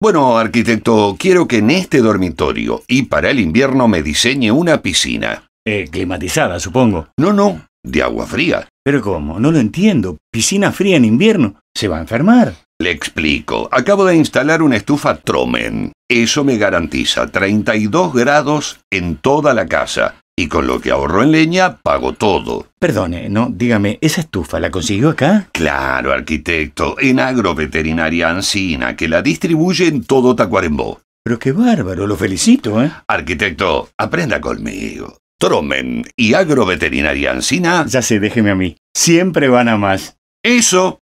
Bueno, arquitecto, quiero que en este dormitorio y para el invierno me diseñe una piscina. Eh, climatizada, supongo. No, no, de agua fría. Pero ¿cómo? No lo entiendo. Piscina fría en invierno. Se va a enfermar. Le explico. Acabo de instalar una estufa Tromen. Eso me garantiza 32 grados en toda la casa y con lo que ahorro en leña pago todo. Perdone, no, dígame, ¿esa estufa la consiguió acá? Claro, arquitecto, en Agroveterinaria Ancina, que la distribuye en todo Tacuarembó. Pero qué bárbaro, lo felicito, ¿eh? Arquitecto, aprenda conmigo. Tromen y Agroveterinaria Ancina. Ya sé, déjeme a mí. Siempre van a más. Eso